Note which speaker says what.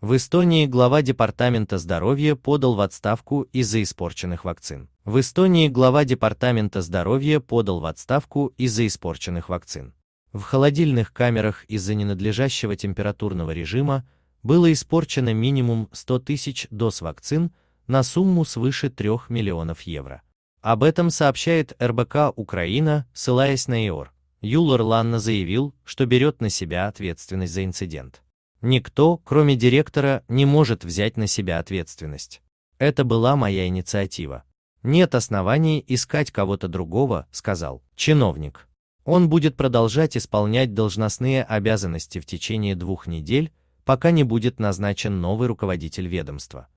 Speaker 1: В Эстонии глава Департамента здоровья подал в отставку из-за испорченных вакцин. В Эстонии глава Департамента здоровья подал в отставку из-за испорченных вакцин. В холодильных камерах из-за ненадлежащего температурного режима было испорчено минимум 100 тысяч доз вакцин на сумму свыше 3 миллионов евро. Об этом сообщает РБК Украина, ссылаясь на ИОР. Юлар Ланна заявил, что берет на себя ответственность за инцидент. Никто, кроме директора, не может взять на себя ответственность. Это была моя инициатива. Нет оснований искать кого-то другого, сказал чиновник. Он будет продолжать исполнять должностные обязанности в течение двух недель, пока не будет назначен новый руководитель ведомства.